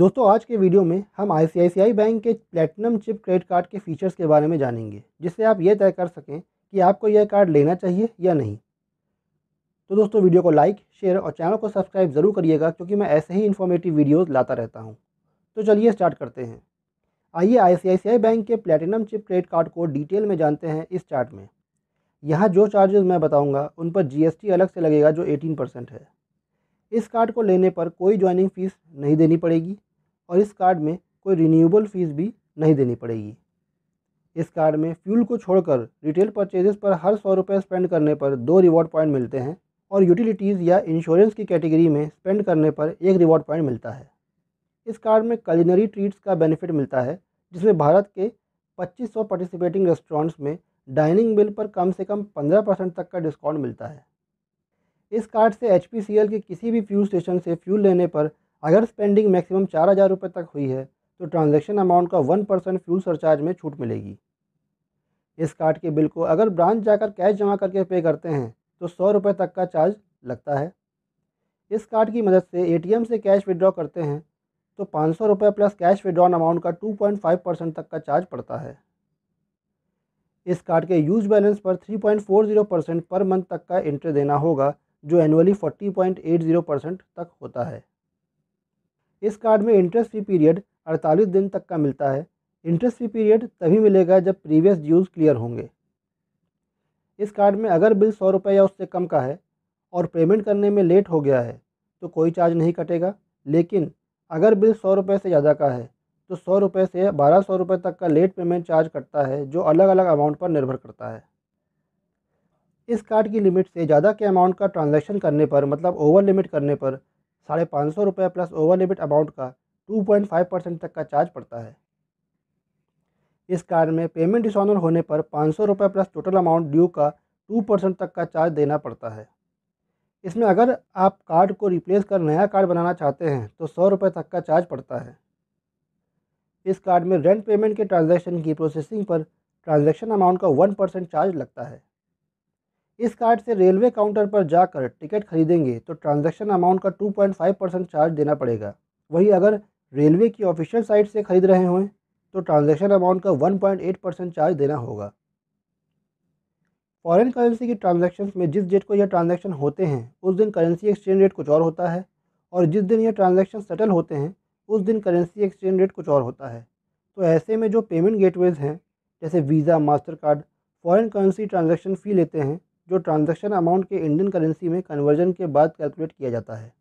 दोस्तों आज के वीडियो में हम आई बैंक के प्लेटिनम चिप क्रेडिट कार्ड के फीचर्स के बारे में जानेंगे जिससे आप ये तय कर सकें कि आपको यह कार्ड लेना चाहिए या नहीं तो दोस्तों वीडियो को लाइक शेयर और चैनल को सब्सक्राइब ज़रूर करिएगा क्योंकि मैं ऐसे ही इन्फॉर्मेटिव वीडियोस लाता रहता हूँ तो चलिए स्टार्ट करते हैं आइए आई बैंक के प्लेटिनम चिप क्रेडिट कार्ड को डिटेल में जानते हैं इस चार्ट में यहाँ जो चार्जेस मैं बताऊँगा उन पर जीएसटी अलग से लगेगा जो एटीन परसेंट है इस कार्ड को लेने पर कोई ज्वाइनिंग फ़ीस नहीं देनी पड़ेगी और इस कार्ड में कोई रिन्यूएबल फ़ीस भी नहीं देनी पड़ेगी इस कार्ड में फ्यूल को छोड़कर रिटेल परचेजेस पर हर सौ रुपये स्पेंड करने पर दो रिवॉर्ड पॉइंट मिलते हैं और यूटिलिटीज़ या इंश्योरेंस की कैटेगरी में स्पेंड करने पर एक रिवॉर्ड पॉइंट मिलता है इस कार्ड में कलिनरी ट्रीट्स का बेनिफिट मिलता है जिसमें भारत के 2500 पार्टिसिपेटिंग रेस्टोरेंट्स में डाइनिंग बिल पर कम से कम 15 परसेंट तक का डिस्काउंट मिलता है इस कार्ड से एच के किसी भी फ्यूल स्टेशन से फ्यूल लेने पर अगर स्पेंडिंग मैक्सिमम चार हज़ार रुपये तक हुई है तो ट्रांजैक्शन अमाउंट का वन परसेंट फ्यूल सरचार्ज में छूट मिलेगी इस कार्ड के बिल को अगर ब्रांच जाकर कैश जमा करके पे करते हैं तो सौ रुपये तक का चार्ज लगता है इस कार्ड की मदद से ए से कैश विड्रॉ करते हैं तो पाँच सौ रुपये प्लस कैश विड्रॉन अमाउंट का टू पॉइंट फाइव परसेंट तक का चार्ज पड़ता है इस कार्ड के यूज बैलेंस पर three point four zero percent पर मंथ तक का इंटरेस्ट देना होगा जो एनुअली 40.80 परसेंट तक होता है इस कार्ड में इंटरेस्ट फ्री पीरियड 48 दिन तक का मिलता है इंटरेस्ट फ्री पीरियड तभी मिलेगा जब प्रीवियस ड्यूज़ क्लियर होंगे इस कार्ड में अगर बिल सौ रुपये या उससे कम का है और पेमेंट करने में लेट हो गया है तो कोई चार्ज नहीं कटेगा लेकिन अगर बिल सौ रुपये से ज़्यादा का है तो सौ रुपये से बारह सौ रुपये तक का लेट पेमेंट चार्ज कटता है जो अलग अलग अमाउंट पर निर्भर करता है इस कार्ड की लिमिट से ज़्यादा के अमाउंट का ट्रांजेक्शन करने पर मतलब ओवर लिमिट करने पर साढ़े पाँच सौ रुपये प्लस ओवर लिमिट अमाउंट का टू पॉइंट फाइव परसेंट तक का चार्ज पड़ता है इस कार्ड में पेमेंट डिसऑनर होने पर पाँच सौ रुपये प्लस टोटल अमाउंट ड्यू का टू परसेंट तक का चार्ज देना पड़ता है इसमें अगर आप कार्ड को रिप्लेस कर नया कार्ड बनाना चाहते हैं तो सौ रुपये तक का चार्ज पड़ता है इस कार्ड में रेंट पेमेंट के ट्रांजेक्शन की प्रोसेसिंग पर ट्रांजेक्शन अमाउंट का वन परसेंट चार्ज लगता है इस कार्ड से रेलवे काउंटर पर जाकर टिकट खरीदेंगे तो ट्रांजैक्शन अमाउंट का 2.5 परसेंट चार्ज देना पड़ेगा वहीं अगर रेलवे की ऑफिशियल साइट से खरीद रहे हों तो ट्रांजैक्शन अमाउंट का 1.8 परसेंट चार्ज देना होगा फॉरेन करेंसी की ट्रांजैक्शन में जिस डेट को यह ट्रांजैक्शन होते हैं उस दिन करेंसी एक्सचेंज रेट कुछ और होता है और जिस दिन यह ट्रांजेक्शन सेटल होते हैं उस दिन करेंसी एक्सचेंज रेट कुछ और होता है तो ऐसे में जो पेमेंट गेटवेज हैं जैसे Visa Mastercard foreign currency transaction fee लेते हैं जो ट्रांजैक्शन अमाउंट के इंडियन करेंसी में कन्वर्जन के बाद कैलकुलेट किया जाता है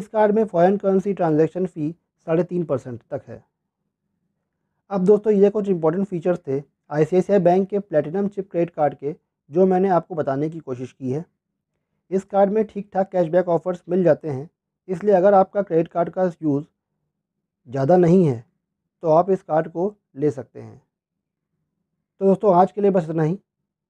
इस कार्ड में फॉरेन करेंसी ट्रांजैक्शन फ़ी साढ़े तीन परसेंट तक है अब दोस्तों ये कुछ इंपॉर्टेंट फीचर्स थे आई बैंक के प्लेटिनम चिप क्रेडिट कार्ड के जो मैंने आपको बताने की कोशिश की है इस कार्ड में ठीक ठाक कैशबैक ऑफर्स मिल जाते हैं इसलिए अगर आपका क्रेडिट कार्ड का यूज़ ज़्यादा नहीं है तो आप इस कार्ड को ले सकते हैं तो दोस्तों आज के लिए बस इतना ही